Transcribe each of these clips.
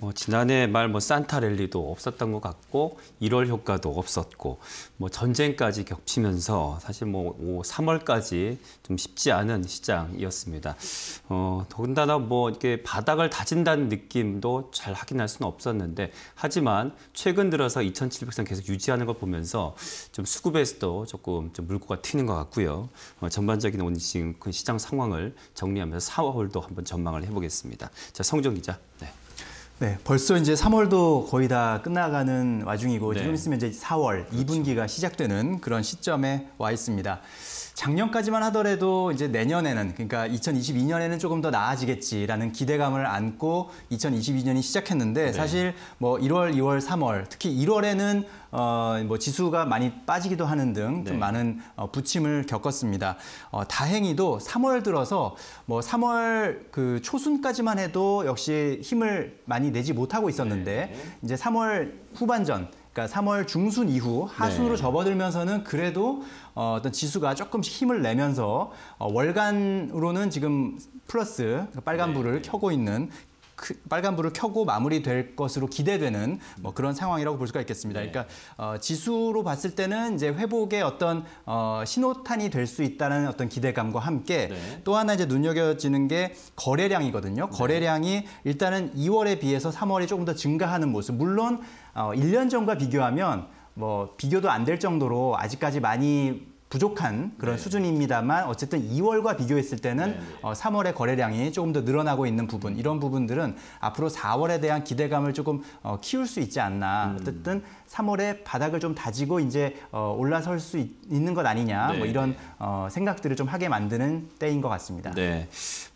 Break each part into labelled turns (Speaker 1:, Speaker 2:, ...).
Speaker 1: 뭐 지난해 말 뭐 산타 랠리도 없었던 것 같고 1월 효과도 없었고 뭐 전쟁까지 겹치면서 사실 뭐 3월까지 좀 쉽지 않은 시장이었습니다. 어 더군다나 뭐 이렇게 바닥을 다진다는 느낌도 잘 확인할 수는 없었는데 하지만 최근 들어서 2,700선 계속 유지하는 걸 보면서 좀 수급에서도 조금 좀 물고가 튀는 것 같고요. 어 전반적인 오늘 지금 그 시장 상황을 정리하면서 4월도 한번 전망을 해보겠습니다. 자 성종 기자. 네.
Speaker 2: 네, 벌써 이제 3월도 거의 다 끝나가는 와중이고 네. 조금 있으면 이제 4월 그렇죠. 2분기가 시작되는 그런 시점에 와 있습니다. 작년까지만 하더라도 이제 내년에는 그러니까 2022년에는 조금 더 나아지겠지라는 기대감을 안고 2022년이 시작했는데 네. 사실 뭐 1월, 2월, 3월 특히 1월에는 어, 뭐 지수가 많이 빠지기도 하는 등좀 네. 많은 어, 부침을 겪었습니다. 어, 다행히도 3월 들어서 뭐 3월 그 초순까지만 해도 역시 힘을 많이 내지 못하고 있었는데 네. 이제 3월 후반전 그러니까 3월 중순 이후 하순으로 네. 접어들면서는 그래도 어, 어떤 지수가 조금씩 힘을 내면서 어, 월간으로는 지금 플러스 그러니까 빨간불을 네. 켜고 있는 그 빨간불을 켜고 마무리될 것으로 기대되는 뭐 그런 상황이라고 볼 수가 있겠습니다. 네. 그러니까 어, 지수로 봤을 때는 이제 회복의 어떤 어, 신호탄이 될 수 있다는 어떤 기대감과 함께 네. 또 하나 이제 눈여겨지는 게 거래량이거든요. 네. 거래량이 일단은 2월에 비해서 3월에 조금 더 증가하는 모습. 물론 어, 1년 전과 비교하면 뭐 비교도 안 될 정도로 아직까지 많이 부족한 그런 네. 수준입니다만 어쨌든 2월과 비교했을 때는 네. 네. 어, 3월의 거래량이 조금 더 늘어나고 있는 부분 음. 이런 부분들은 앞으로 4월에 대한 기대감을 조금 어, 키울 수 있지 않나 음. 어쨌든 3월에 바닥을 좀 다지고 이제 어, 올라설 수 있, 는것 아니냐 뭐 네. 뭐 이런 네. 어, 생각들을 좀 하게 만드는 때인 것 같습니다.
Speaker 1: 네.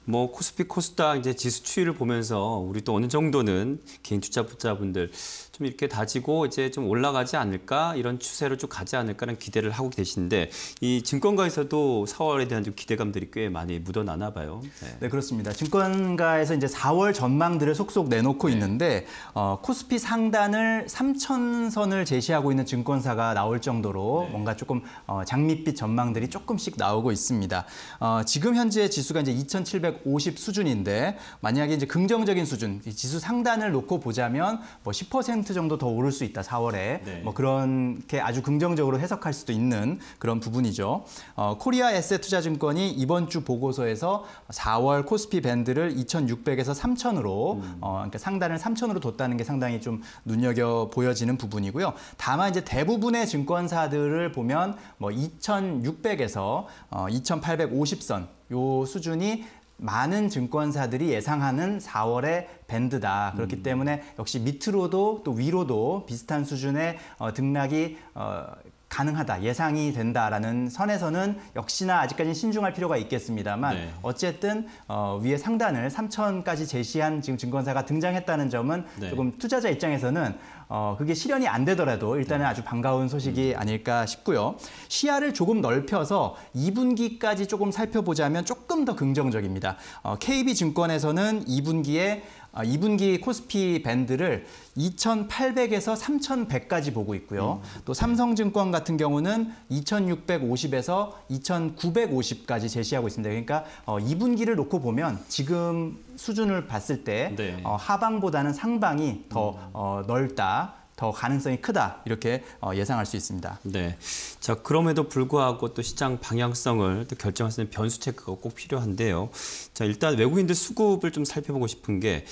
Speaker 1: 뭐 코스피 코스닥 이제 지수 추이를 보면서 우리 또 어느 정도는 개인 투자자분들 좀 이렇게 다지고 이제 좀 올라가지 않을까 이런 추세로 쭉 가지 않을까라는 기대를 하고 계신데 이 증권가에서도 4월에 대한 좀 기대감들이 꽤 많이 묻어나나 봐요.
Speaker 2: 네, 네 그렇습니다. 증권가에서 이제 4월 전망들을 속속 내놓고 네. 있는데 어, 코스피 상단을 3천선을 제시하고 있는 증권사가 나올 정도로 네. 뭔가 조금 어, 장밋빛 전망들이 조금씩 나오고 있습니다. 어, 지금 현재 지수가 이제 2,700 1,950 수준인데 만약에 이제 긍정적인 수준, 지수 상단을 놓고 보자면 뭐10% 정도 더 오를 수 있다 4월에 네. 뭐 그렇게 아주 긍정적으로 해석할 수도 있는 그런 부분이죠. 어, 코리아 에셋 투자증권이 이번 주 보고서에서 4월 코스피 밴드를 2,600에서 3,000으로 음. 어, 그러니까 상단을 3,000으로 뒀다는 게 상당히 좀 눈여겨 보여지는 부분이고요. 다만 이제 대부분의 증권사들을 보면 뭐 2,600에서 어, 2,850선 요 수준이 많은 증권사들이 예상하는 4월의 밴드다. 그렇기 음. 때문에 역시 밑으로도 또 위로도 비슷한 수준의 어, 등락이 어, 가능하다, 예상이 된다라는 선에서는 역시나 아직까지는 신중할 필요가 있겠습니다만 네. 어쨌든 어, 위에 상단을 3천까지 제시한 지금 증권사가 등장했다는 점은 네. 조금 투자자 입장에서는 어, 그게 실현이 안 되더라도 일단은 네. 아주 반가운 소식이 아닐까 싶고요. 시야를 조금 넓혀서 2분기까지 조금 살펴보자면 조금 더 긍정적입니다. 어, KB증권에서는 2분기에 2분기 아, 코스피 밴드를 2,800에서 3,100까지 보고 있고요. 음. 또 삼성증권 같은 경우는 2,650에서 2,950까지 제시하고 있습니다. 그러니까 2분기를 어, 놓고 보면 지금 수준을 봤을 때 네. 어, 하방보다는 상방이
Speaker 1: 더 음. 어, 넓다. 더 가능성이 크다 이렇게 어, 예상할 수 있습니다. 네. 자 그럼에도 불구하고 또 시장 방향성을 또 결정할 수 있는 변수 체크가 꼭 필요한데요. 자 일단 외국인들 수급을 좀 살펴보고 싶은 게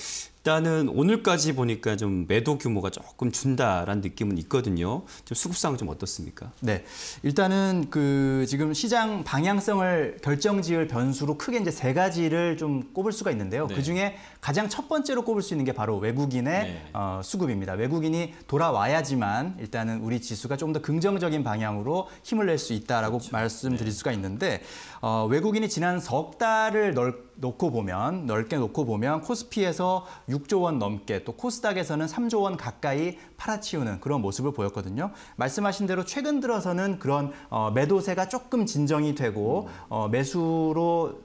Speaker 1: 일단은 오늘까지 보니까 좀 매도 규모가 조금 준다라는 느낌은 있거든요. 좀 수급상 좀 어떻습니까? 네. 일단은 그 지금 시장 방향성을 결정지을 변수로 크게
Speaker 2: 이제 세 가지를 좀 꼽을 수가 있는데요. 네. 그 중에 가장 첫 번째로 꼽을 수 있는 게 바로 외국인의 네. 어, 수급입니다. 외국인이 돌아와야지만 일단은 우리 지수가 좀 더 긍정적인 방향으로 힘을 낼 수 있다라고 그렇죠. 말씀드릴 네. 수가 있는데 어, 외국인이 지난 석 달을 넓 놓고 보면 넓게 놓고 보면 코스피에서 6조 원 넘게 또 코스닥에서는 3조 원 가까이 팔아치우는 그런 모습을 보였거든요. 말씀하신 대로 최근 들어서는 그런 어, 매도세가 조금 진정이 되고 어, 매수로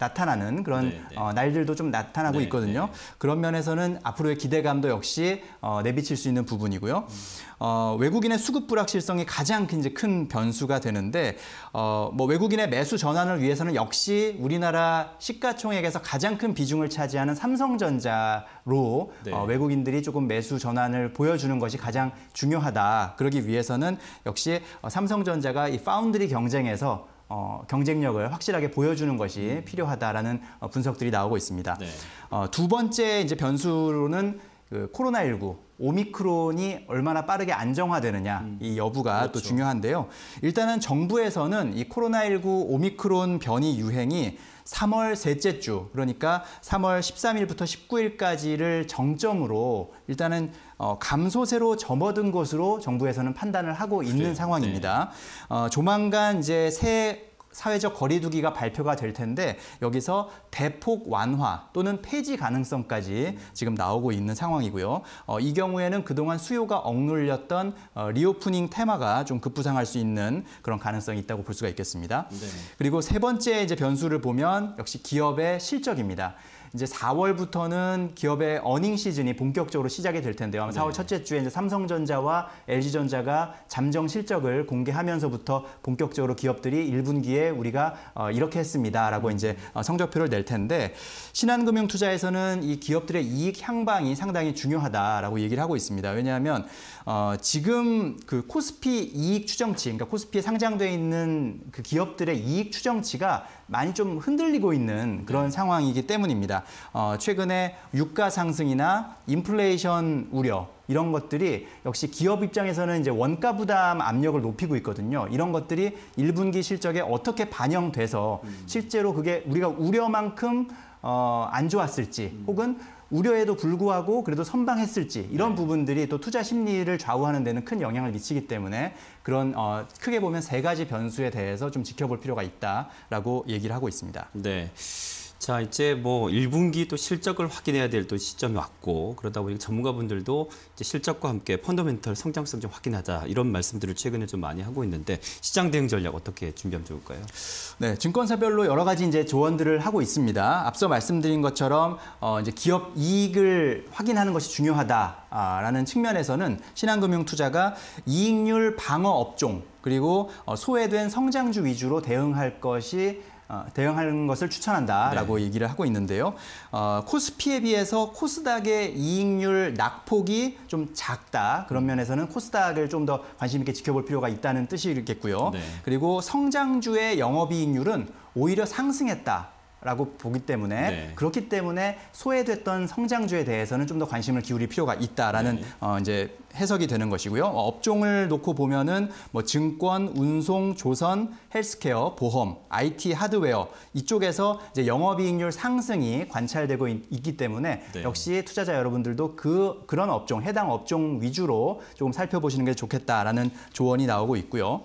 Speaker 2: 나타나는 그런 네, 네. 어, 날들도 좀 나타나고 네네. 있거든요. 네. 그런 면에서는 앞으로의 기대감도 역시 어, 내비칠 수 있는 부분이고요. 음. 어, 외국인의 수급 불확실성이 가장 이제 큰 변수가 되는데 어, 뭐 외국인의 매수 전환을 위해서는 역시 우리나라 시가총액에서 가장 큰 비중을 차지하는 삼성전자로 어, 네. 어, 외국인들이 조금 매수 전환을 보여주는 것이 가장 중요하다. 그러기 위해서는 역시 어, 삼성전자가 이 파운드리 경쟁에서 어, 경쟁력을 확실하게 보여주는 것이 음. 필요하다라는 어, 분석들이 나오고 있습니다. 네. 어, 두 번째 이제 변수로는 그 코로나19 오미크론이 얼마나 빠르게 안정화되느냐 음. 이 여부가 그렇죠. 또 중요한데요. 일단은 정부에서는 이 코로나19 오미크론 변이 유행이 3월 셋째 주 그러니까 3월 13일부터 19일까지를 정점으로 일단은 어, 감소세로 접어든 것으로 정부에서는 판단을 하고 있는 그래요. 상황입니다. 네. 어, 조만간 이제 새 사회적 거리두기가 발표가 될 텐데 여기서 대폭 완화 또는 폐지 가능성까지 지금 나오고 있는 상황이고요. 어, 이 경우에는 그동안 수요가 억눌렸던 어, 리오프닝 테마가 좀 급부상할 수 있는 그런 가능성이 있다고 볼 수가 있겠습니다. 네. 그리고 세 번째 이제 변수를 보면 역시 기업의 실적입니다. 이제 4월부터는 기업의 어닝 시즌이 본격적으로 시작이 될 텐데요. 아마 4월 첫째 주에 이제 삼성전자와 LG전자가 잠정 실적을 공개하면서부터 본격적으로 기업들이 1분기에 우리가 어, 이렇게 했습니다라고 음. 이제 어, 성적표를 낼 텐데 신한금융투자에서는 이 기업들의 이익 향방이 상당히 중요하다라고 얘기를 하고 있습니다. 왜냐하면 어, 지금 그 코스피 이익 추정치, 그러니까 코스피에 상장돼 있는 그 기업들의 이익 추정치가 많이 좀 흔들리고 있는 그런 네. 상황이기 때문입니다. 어, 최근에 유가 상승이나 인플레이션 우려 이런 것들이 역시 기업 입장에서는 이제 원가 부담 압력을 높이고 있거든요. 이런 것들이 1분기 실적에 어떻게 반영돼서 음. 실제로 그게 우리가 우려만큼 어, 안 좋았을지 음. 혹은 우려에도 불구하고 그래도 선방했을지 이런 네. 부분들이 또 투자 심리를 좌우하는 데는 큰 영향을 미치기 때문에 그런 어,
Speaker 1: 크게 보면 세 가지 변수에 대해서 좀 지켜볼 필요가 있다라고 얘기를 하고 있습니다. 네. 자, 이제 뭐 1분기 또 실적을 확인해야 될 또 시점이 왔고 그러다 보니 까 전문가분들도 이제 실적과 함께 펀더멘털 성장성 좀 확인하자 이런 말씀들을 최근에 좀 많이 하고 있는데 시장 대응 전략 어떻게 준비하면 좋을까요? 네, 증권사별로 여러 가지 이제
Speaker 2: 조언들을 하고 있습니다. 앞서 말씀드린 것처럼 어 이제 기업 이익을 확인하는 것이 중요하다라는 측면에서는 신한금융투자가 이익률 방어 업종 그리고 어, 소외된 성장주 위주로 대응할 것이 어, 대응하는 것을 추천한다라고 네. 얘기를 하고 있는데요. 어, 코스피에 비해서 코스닥의 이익률 낙폭이 좀 작다. 그런 면에서는 코스닥을 좀 더 관심 있게 지켜볼 필요가 있다는 뜻이겠고요. 네. 그리고 성장주의 영업이익률은 오히려 상승했다. 라고 보기 때문에 네. 그렇기 때문에 소외됐던 성장주에 대해서는 좀 더 관심을 기울일 필요가 있다라는 네. 어, 이제 해석이 되는 것이고요. 어, 업종을 놓고 보면은 뭐 증권, 운송, 조선, 헬스케어, 보험, IT 하드웨어 이쪽에서 이제 영업이익률 상승이 관찰되고 있, 기 때문에 네. 역시 투자자 여러분들도 그 그런 업종 해당 업종 위주로 조금 살펴보시는 게 좋겠다라는 조언이 나오고 있고요.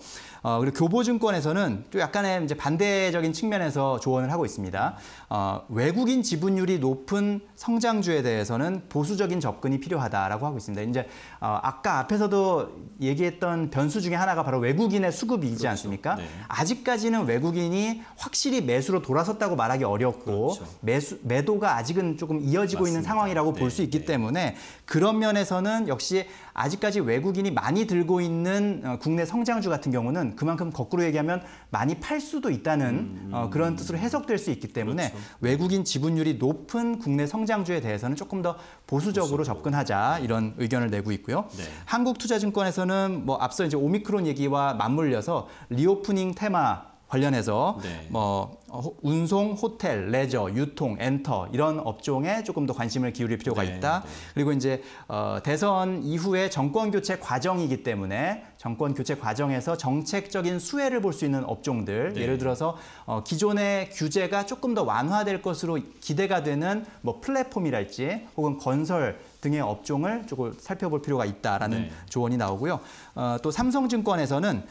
Speaker 2: 어, 그리고 교보증권에서는 또 약간의 이제 반대적인 측면에서 조언을 하고 있습니다. 어, 외국인 지분율이 높은 성장주에 대해서는 보수적인 접근이 필요하다라고 하고 있습니다. 이제 어, 아까 앞에서도 얘기했던 변수 중에 하나가 바로 외국인의 수급이지 그렇죠. 않습니까? 네. 아직까지는 외국인이 확실히 매수로 돌아섰다고 말하기 어렵고 그렇죠. 매수 매도가 아직은 조금 이어지고 맞습니다. 있는 상황이라고 네, 볼수 있기 네. 때문에 그런 면에서는 역시 아직까지 외국인이 많이 들고 있는 어, 국내 성장주 같은 경우는 그만큼 거꾸로 얘기하면 많이 팔 수도 있다는 음, 어, 그런 뜻으로 해석될 수 있기 때문에 그렇죠. 외국인 지분율이 높은 국내 성장주에 대해서는 조금 더 보수적으로 보수. 접근하자 이런 의견을 내고 있고요. 네. 한국투자증권에서는 뭐 앞서 이제 오미크론 얘기와 맞물려서 리오프닝 테마 관련해서 네. 뭐 어, 운송, 호텔, 레저, 유통, 엔터 이런 업종에 조금 더 관심을 기울일 필요가 네, 있다. 네. 그리고 이제 어, 대선 이후에 정권 교체 과정이기 때문에 정권 교체 과정에서 정책적인 수혜를 볼 수 있는 업종들 네. 예를 들어서 어, 기존의 규제가 조금 더 완화될 것으로 기대가 되는 뭐 플랫폼이랄지 혹은 건설 등의 업종을 조금 살펴볼 필요가 있다라는 네. 조언이 나오고요. 어, 또 삼성증권에서는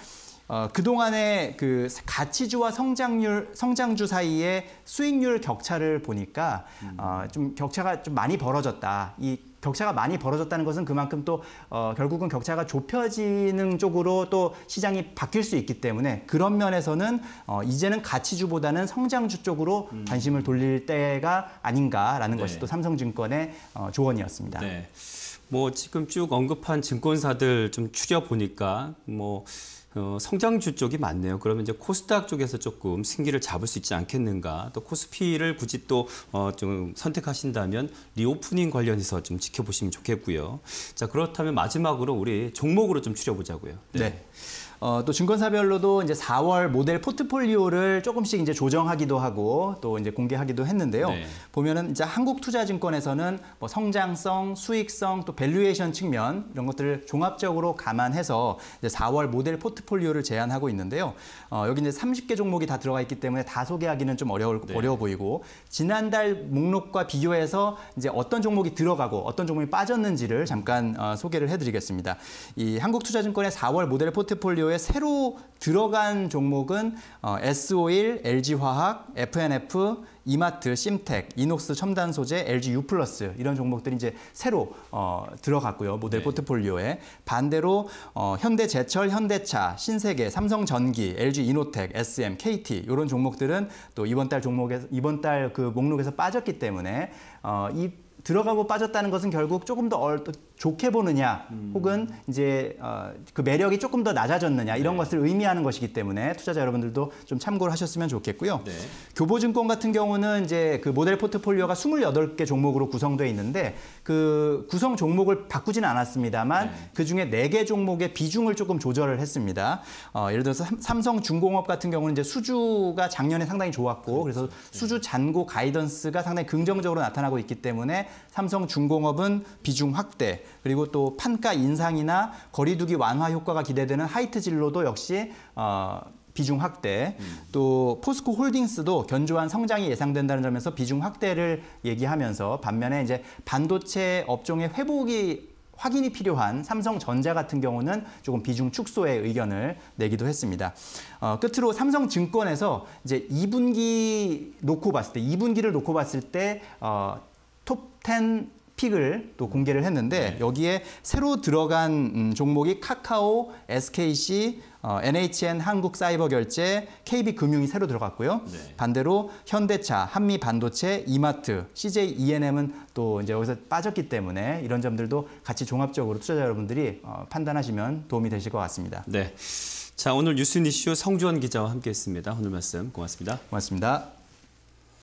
Speaker 2: 어, 그동안의 그 가치주와 성장률, 성장주 사이의 수익률 격차를 보니까 어, 좀 격차가 좀 많이 벌어졌다. 이 격차가 많이 벌어졌다는 것은 그만큼 또 어, 결국은 격차가 좁혀지는 쪽으로 또 시장이 바뀔 수 있기 때문에 그런 면에서는 어, 이제는 가치주보다는 성장주 쪽으로 음. 관심을 돌릴 때가 아닌가라는 네. 것이 또 삼성증권의 어, 조언이었습니다. 네.
Speaker 1: 뭐 지금 쭉 언급한 증권사들 좀 추려 보니까 뭐 어, 성장주 쪽이 많네요. 그러면 이제 코스닥 쪽에서 조금 승기를 잡을 수 있지 않겠는가. 또 코스피를 굳이 또 어, 좀 선택하신다면 리오프닝 관련해서 좀 지켜보시면 좋겠고요. 자 그렇다면 마지막으로 우리 종목으로 좀 추려보자고요. 네. 네. 어, 또
Speaker 2: 증권사별로도 이제 4월 모델 포트폴리오를 조금씩 이제 조정하기도 하고 또 이제 공개하기도 했는데요. 네. 보면은 이제 한국투자증권에서는 뭐 성장성, 수익성, 또 밸류에이션 측면 이런 것들을 종합적으로 감안해서 이제 4월 모델 포트폴리오를 제안하고 있는데요. 어, 여기 이제 30개 종목이 다 들어가 있기 때문에 다 소개하기는 좀 어려울 네. 어려워 보이고 지난달 목록과 비교해서 이제 어떤 종목이 들어가고 어떤 종목이 빠졌는지를 잠깐 어, 소개를 해드리겠습니다. 이 한국투자증권의 4월 모델 포트폴리오에 발표에 새로 들어간 종목은 어, S51, LG화학, FNF, 이마트, 심텍, 이녹스 첨단 소재, LG U 플러스 이런 종목들이 이제 새로 어, 들어갔고요 모델 네. 포트폴리오에 반대로 어, 현대제철, 현대차, 신세계, 삼성전기, LG 이노텍, SM, KT 이런 종목들은 또 이번 달 종목에 이번 달 그 목록에서 빠졌기 때문에 어, 이 들어가고 빠졌다는 것은 결국 조금 더 얼, 좋게 보느냐 음. 혹은 이제 어, 그 매력이 조금 더 낮아졌느냐 이런 네. 것을 의미하는 것이기 때문에 투자자 여러분들도 좀 참고를 하셨으면 좋겠고요. 네. 교보증권 같은 경우는 이제 그 모델 포트폴리오가 28개 종목으로 구성되어 있는데 그 구성 종목을 바꾸진 않았습니다만 네. 그중에 4개 종목의 비중을 조금 조절을 했습니다. 어, 예를 들어서 삼성중공업 같은 경우는 이제 수주가 작년에 상당히 좋았고 그렇죠. 그래서 네. 수주 잔고 가이던스가 상당히 긍정적으로 나타나고 있기 때문에 삼성중공업은 비중 확대 그리고 또 판가 인상이나 거리두기 완화 효과가 기대되는 하이트 진로도 역시 어, 비중 확대, 음. 또 포스코 홀딩스도 견조한 성장이 예상된다는 점에서 비중 확대를 얘기하면서 반면에 이제 반도체 업종의 회복이 확인이 필요한 삼성전자 같은 경우는 조금 비중 축소의 의견을 내기도 했습니다. 어, 끝으로 삼성증권에서 이제 2분기 놓고 봤을 때, 2분기를 놓고 봤을 때 어, 톱10 픽을 또 공개를 했는데 네. 여기에 새로 들어간 음, 종목이 카카오, SKC, 어, NHN 한국사이버결제, KB금융이 새로 들어갔고요. 네. 반대로 현대차, 한미반도체, 이마트, CJ E&M은 또 이제 여기서 빠졌기 때문에 이런 점들도
Speaker 1: 같이 종합적으로 투자자 여러분들이 어, 판단하시면 도움이 되실 것 같습니다. 네. 자 오늘 뉴스 이슈 성주원 기자와 함께했습니다. 오늘 말씀 고맙습니다. 고맙습니다.